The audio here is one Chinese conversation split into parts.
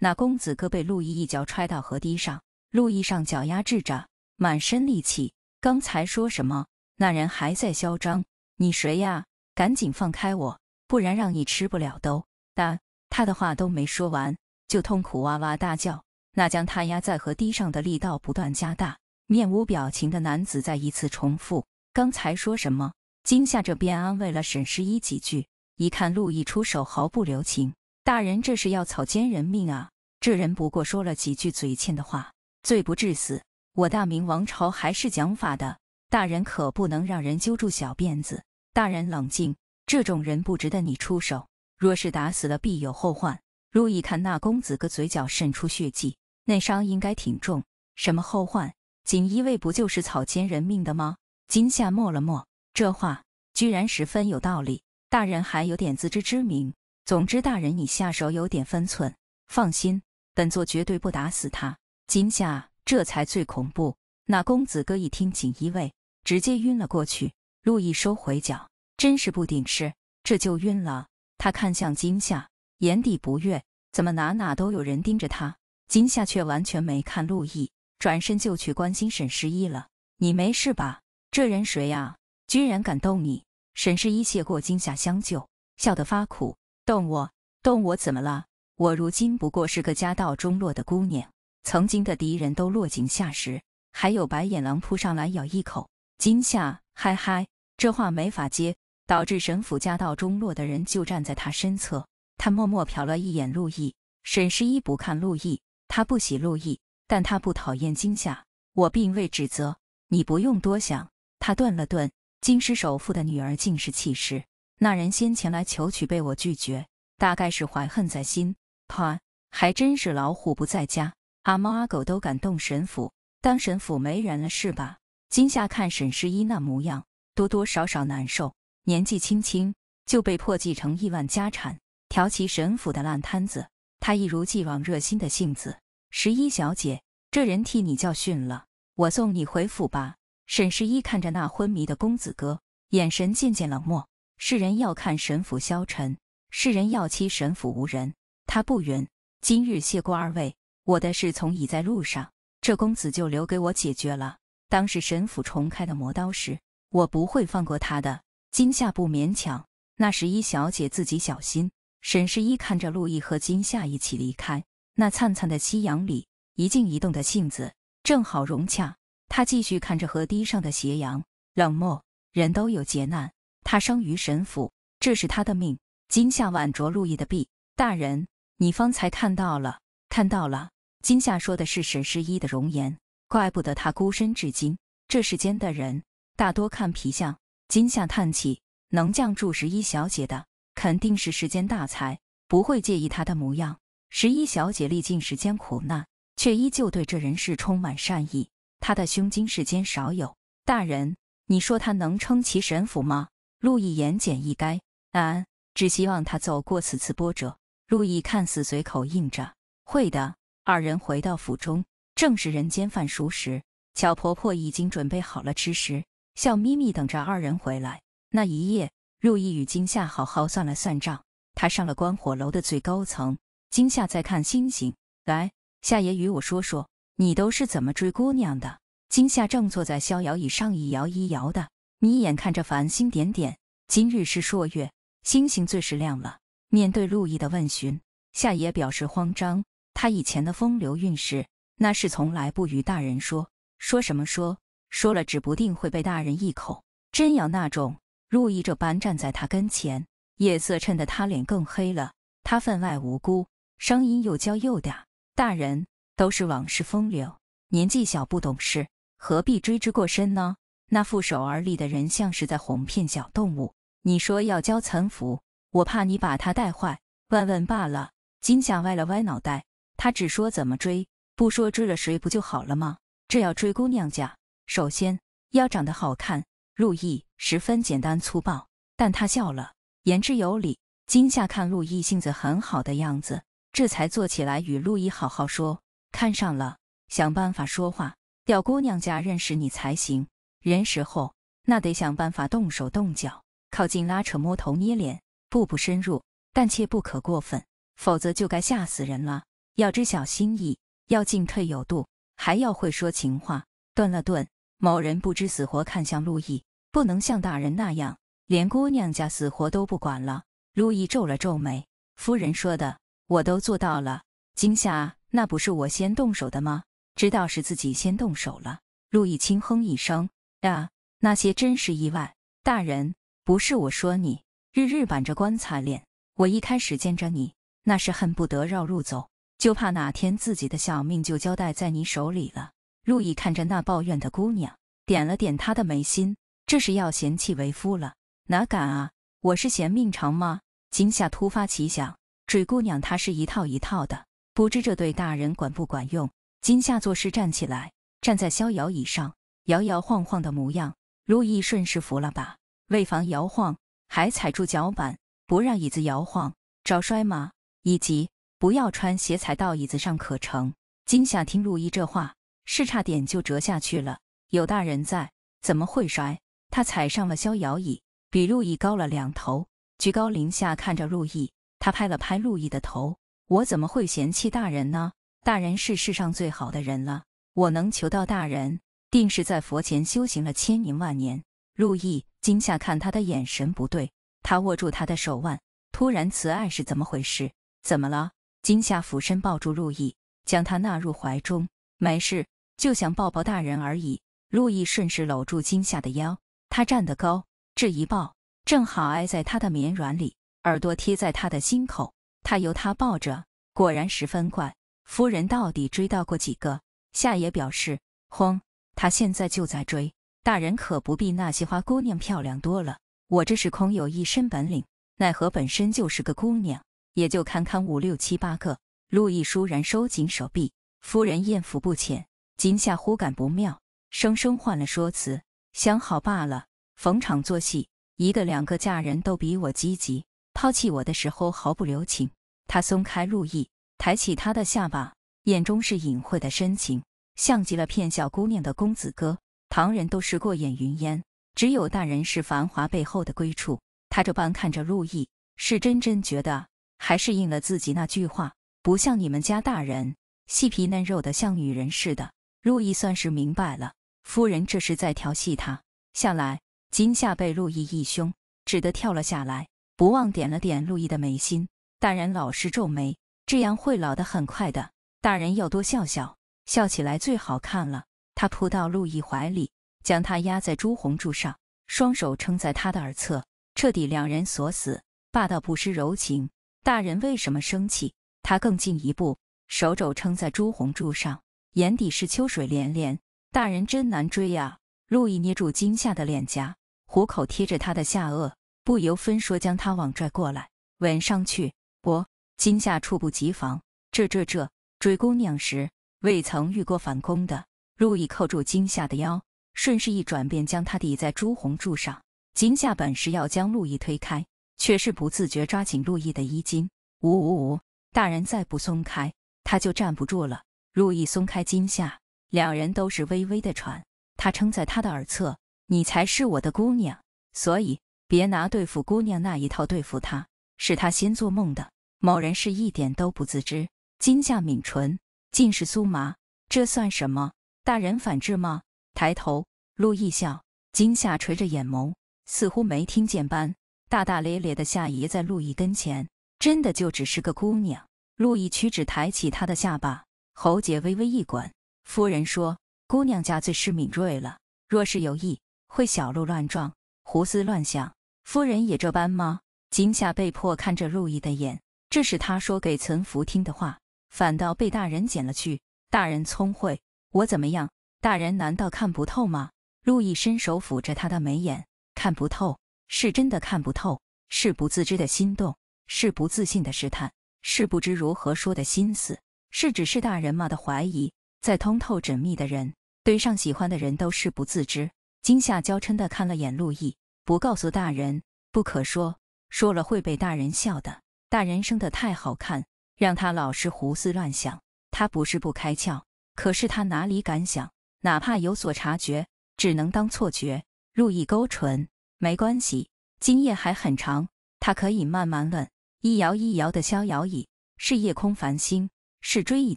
那公子哥被陆毅一脚踹到河堤上，陆毅上脚压制着，满身戾气。刚才说什么？那人还在嚣张。你谁呀？赶紧放开我，不然让你吃不了兜。他他的话都没说完，就痛苦哇哇大叫。那将他压在河堤上的力道不断加大，面无表情的男子再一次重复刚才说什么，惊吓这边安慰了沈十一几句。一看陆毅出手毫不留情。大人，这是要草菅人命啊！这人不过说了几句嘴欠的话，罪不至死。我大明王朝还是讲法的，大人可不能让人揪住小辫子。大人冷静，这种人不值得你出手。若是打死了，必有后患。如意看那公子哥嘴角渗出血迹，内伤应该挺重。什么后患？锦衣卫不就是草菅人命的吗？金夏默了默，这话居然十分有道理。大人还有点自知之明。总之，大人，你下手有点分寸。放心，本座绝对不打死他。今夏这才最恐怖。那公子哥一听锦衣卫，直接晕了过去。陆毅收回脚，真是不顶事，这就晕了。他看向今夏，眼底不悦，怎么哪哪都有人盯着他？今夏却完全没看陆毅，转身就去关心沈十一了。你没事吧？这人谁啊？居然敢动你！沈十一谢过惊吓相救，笑得发苦。动我，动我怎么了？我如今不过是个家道中落的姑娘，曾经的敌人都落井下石，还有白眼狼扑上来咬一口。惊夏，嗨嗨，这话没法接。导致沈府家道中落的人就站在他身侧，他默默瞟了一眼陆毅，沈十一不看陆毅，他不喜陆毅，但他不讨厌惊夏。我并未指责你，不用多想。他顿了顿，京师首富的女儿竟是弃尸。那人先前来求娶，被我拒绝，大概是怀恨在心。他还真是老虎不在家，阿猫阿狗都敢动神府。当神府没人了是吧？今夏看沈十一那模样，多多少少难受。年纪轻轻就被破继承亿万家产，挑起沈府的烂摊子。他一如既往热心的性子。十一小姐，这人替你教训了，我送你回府吧。沈十一看着那昏迷的公子哥，眼神渐渐冷漠。世人要看沈府消沉，世人要欺沈府无人。他不允。今日谢过二位，我的事从已在路上。这公子就留给我解决了。当是沈府重开的磨刀石，我不会放过他的。今夏不勉强。那十一小姐自己小心。沈十一看着陆毅和今夏一起离开，那灿灿的夕阳里，一静一动的性子正好融洽。他继续看着河堤上的斜阳，冷漠。人都有劫难。他生于神府，这是他的命。金夏挽着陆毅的臂，大人，你方才看到了，看到了。金夏说的是沈十一的容颜，怪不得他孤身至今。这世间的人大多看皮相。金夏叹气，能降住十一小姐的，肯定是世间大才，不会介意她的模样。十一小姐历尽世间苦难，却依旧对这人世充满善意，她的胸襟世间少有。大人，你说他能撑起神府吗？陆毅言简意赅，安，只希望他走过此次波折。陆毅看似随口应着：“会的。”二人回到府中，正是人间饭熟时，巧婆婆已经准备好了吃食，笑眯眯等着二人回来。那一夜，陆毅与金夏好好算了算账。他上了观火楼的最高层，金夏在看星星。来，夏爷与我说说，你都是怎么追姑娘的？金夏正坐在逍遥椅上一摇一摇的。你眼看着繁星点点，今日是朔月，星星最是亮了。面对陆毅的问询，夏野表示慌张。他以前的风流韵事，那是从来不与大人说，说什么说说了，指不定会被大人一口真要那种。陆毅这般站在他跟前，夜色衬得他脸更黑了，他分外无辜，声音又娇又嗲：“大人，都是往事风流，年纪小不懂事，何必追之过深呢？”那负手而立的人像是在哄骗小动物。你说要教岑福，我怕你把他带坏。问问罢了。金夏歪了歪脑袋，他只说怎么追，不说追了谁不就好了吗？这要追姑娘家，首先要长得好看。陆毅十分简单粗暴，但他笑了，言之有理。金夏看陆毅性子很好的样子，这才坐起来与陆毅好好说。看上了，想办法说话，要姑娘家认识你才行。人时候那得想办法动手动脚，靠近拉扯摸头捏脸，步步深入，但切不可过分，否则就该吓死人了。要知小心意，要进退有度，还要会说情话。顿了顿，某人不知死活看向陆毅，不能像大人那样，连姑娘家死活都不管了。陆毅皱了皱眉，夫人说的我都做到了。今夏那不是我先动手的吗？知道是自己先动手了，陆毅轻哼一声。呀，那些真是意外。大人，不是我说你，日日板着棺材脸。我一开始见着你，那是恨不得绕路走，就怕哪天自己的小命就交代在你手里了。陆毅看着那抱怨的姑娘，点了点她的眉心，这是要嫌弃为夫了？哪敢啊！我是嫌命长吗？今夏突发奇想，水姑娘她是一套一套的，不知这对大人管不管用？今夏做事站起来，站在逍遥椅上。摇摇晃晃的模样，陆毅顺势扶了把，为防摇晃，还踩住脚板，不让椅子摇晃。找摔吗？以及不要穿鞋踩到椅子上可成。今夏听陆毅这话，是差点就折下去了。有大人在，怎么会摔？他踩上了逍遥椅，比陆毅高了两头，居高临下看着陆毅。他拍了拍陆毅的头：“我怎么会嫌弃大人呢？大人是世上最好的人了，我能求到大人。”定是在佛前修行了千年万年。陆毅惊吓看他的眼神不对，他握住他的手腕，突然慈爱是怎么回事？怎么了？惊吓俯身抱住陆毅，将他纳入怀中。没事，就想抱抱大人而已。陆毅顺势搂住惊吓的腰，他站得高，这一抱正好挨在他的绵软里，耳朵贴在他的心口。他由他抱着，果然十分怪。夫人到底追到过几个？夏野表示慌。他现在就在追，大人可不比那些花姑娘漂亮多了。我这是空有一身本领，奈何本身就是个姑娘，也就堪堪五六七八个。路易倏然收紧手臂，夫人艳福不浅。今夏忽感不妙，生生换了说辞，想好罢了，逢场作戏。一个两个嫁人都比我积极，抛弃我的时候毫不留情。他松开路易，抬起他的下巴，眼中是隐晦的深情。像极了骗小姑娘的公子哥，旁人都是过眼云烟，只有大人是繁华背后的归处。他这般看着陆毅，是真真觉得，还是应了自己那句话：不像你们家大人，细皮嫩肉的像女人似的。陆毅算是明白了，夫人这是在调戏他。下来，今夏被陆毅一凶，只得跳了下来，不忘点了点陆毅的眉心。大人老是皱眉，这样会老得很快的。大人要多笑笑。笑起来最好看了。他扑到陆毅怀里，将他压在朱红柱上，双手撑在他的耳侧，彻底两人锁死，霸道不失柔情。大人为什么生气？他更进一步，手肘撑在朱红柱上，眼底是秋水涟涟。大人真难追呀！陆毅捏住金夏的脸颊，虎口贴着他的下颚，不由分说将他往拽过来，吻上去。我，今夏猝不及防，这这这，追姑娘时。未曾遇过反攻的陆毅扣住金夏的腰，顺势一转，便将他抵在朱红柱上。金夏本是要将陆毅推开，却是不自觉抓紧陆毅的衣襟。呜呜呜！大人再不松开，他就站不住了。陆毅松开金夏，两人都是微微的喘。他撑在他的耳侧：“你才是我的姑娘，所以别拿对付姑娘那一套对付他。是他先做梦的，某人是一点都不自知。”金夏抿唇。尽是酥麻，这算什么？大人反制吗？抬头，陆毅笑，金夏垂着眼眸，似乎没听见般，大大咧咧的下移在陆毅跟前。真的就只是个姑娘？陆毅屈指抬起她的下巴，喉结微微一滚。夫人说：“姑娘家最是敏锐了，若是有意，会小鹿乱撞，胡思乱想。”夫人也这般吗？金夏被迫看着陆毅的眼，这是他说给岑福听的话。反倒被大人捡了去。大人聪慧，我怎么样？大人难道看不透吗？陆毅伸手抚着他的眉眼，看不透，是真的看不透，是不自知的心动，是不自信的试探，是不知如何说的心思，是只是大人吗的怀疑。再通透缜密的人，对上喜欢的人都是不自知。惊吓娇嗔的看了眼陆毅，不告诉大人，不可说，说了会被大人笑的。大人生的太好看。让他老是胡思乱想，他不是不开窍，可是他哪里敢想？哪怕有所察觉，只能当错觉。入意勾唇，没关系，今夜还很长，他可以慢慢问。一摇一摇的逍遥椅，是夜空繁星，是追忆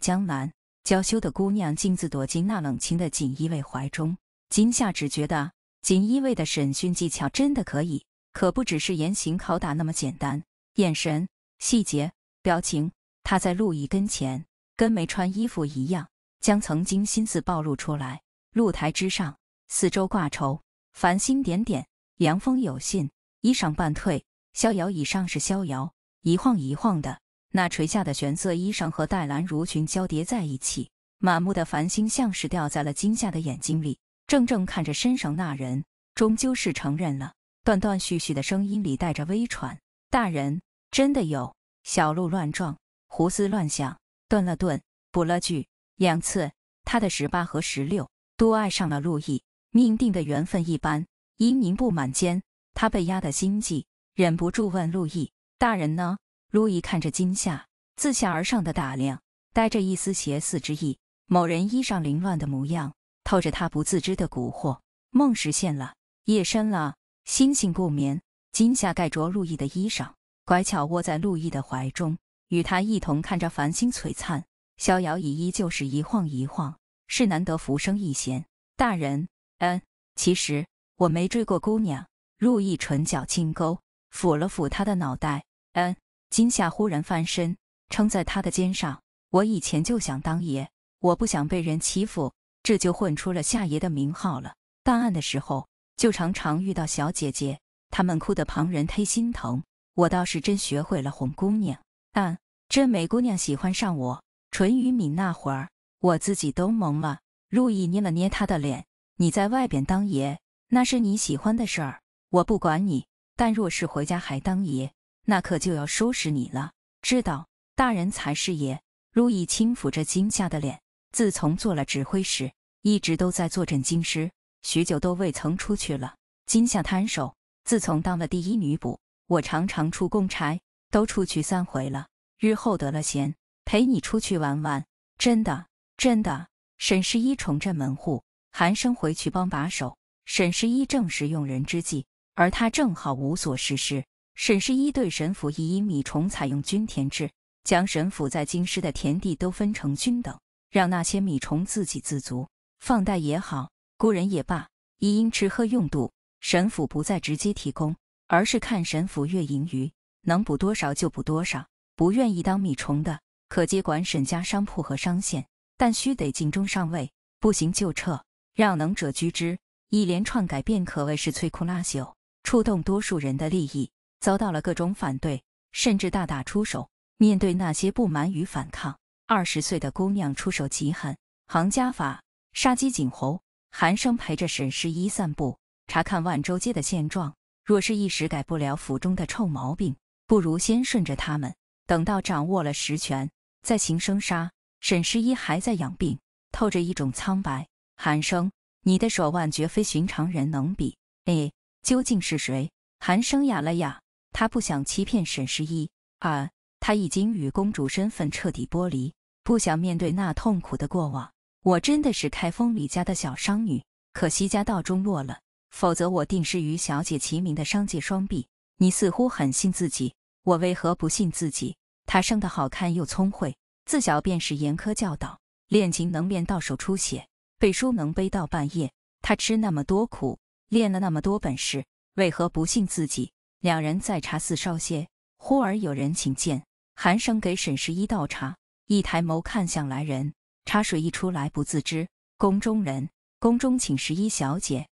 江南。娇羞的姑娘径自躲进那冷清的锦衣卫怀中。今夏只觉得锦衣卫的审讯技巧真的可以，可不只是严刑拷打那么简单。眼神、细节、表情。他在陆毅跟前，跟没穿衣服一样，将曾经心思暴露出来。露台之上，四周挂愁，繁星点点，凉风有信，衣裳半褪，逍遥。以上是逍遥，一晃一晃的，那垂下的玄色衣裳和黛蓝襦裙交叠在一起，满目的繁星像是掉在了惊夏的眼睛里，正正看着身上那人，终究是承认了。断断续续的声音里带着微喘：“大人真的有小鹿乱撞。”胡思乱想，顿了顿，补了句：“两次，他的十八和十六都爱上了陆毅，命定的缘分一般。”阴襟不满间，他被压得心悸，忍不住问陆毅：“大人呢？”陆毅看着金夏，自下而上的打量，带着一丝邪肆之意。某人衣裳凌乱的模样，透着他不自知的蛊惑。梦实现了，夜深了，星星不眠。金夏盖着陆毅的衣裳，乖巧窝在陆毅的怀中。与他一同看着繁星璀璨，逍遥已依旧是一晃一晃，是难得浮生一闲。大人，嗯，其实我没追过姑娘。入意唇角轻勾，抚了抚他的脑袋。嗯，金夏忽然翻身，撑在他的肩上。我以前就想当爷，我不想被人欺负，这就混出了夏爷的名号了。办案的时候，就常常遇到小姐姐，她们哭得旁人忒心疼，我倒是真学会了哄姑娘。但这美姑娘喜欢上我，淳于敏那会儿，我自己都懵了。陆毅捏了捏她的脸：“你在外边当爷，那是你喜欢的事儿，我不管你。但若是回家还当爷，那可就要收拾你了，知道？大人才是爷。”陆毅轻抚着金吓的脸。自从做了指挥使，一直都在坐镇京师，许久都未曾出去了。金夏摊手：“自从当了第一女捕，我常常出公差。”都出去三回了，日后得了闲，陪你出去玩玩。真的，真的。沈十一重振门户，寒生回去帮把手。沈十一正是用人之际，而他正好无所事事。沈十一对沈府一因米虫采用均田制，将沈府在京师的田地都分成均等，让那些米虫自给自足。放贷也好，雇人也罢，一应吃喝用度，沈府不再直接提供，而是看沈府月盈余。能补多少就补多少，不愿意当米虫的可接管沈家商铺和商线，但须得尽忠上位，不行就撤，让能者居之。一连串改变可谓是摧枯拉朽，触动多数人的利益，遭到了各种反对，甚至大打出手。面对那些不满与反抗，二十岁的姑娘出手极狠，行家法，杀鸡儆猴。寒生陪着沈十一散步，查看万州街的现状，若是一时改不了府中的臭毛病。不如先顺着他们，等到掌握了实权，再行生杀。沈十一还在养病，透着一种苍白。韩生，你的手腕绝非寻常人能比。哎，究竟是谁？韩生哑了哑，他不想欺骗沈十一。啊，他已经与公主身份彻底剥离，不想面对那痛苦的过往。我真的是开封李家的小商女，可惜家道中落了，否则我定是与小姐齐名的商界双璧。你似乎很信自己。我为何不信自己？她生得好看又聪慧，自小便是严苛教导，练琴能练到手出血，背书能背到半夜。她吃那么多苦，练了那么多本事，为何不信自己？两人在茶肆稍歇，忽而有人请见，寒生给沈十一倒茶，一抬眸看向来人，茶水一出来不自知。宫中人，宫中请十一小姐。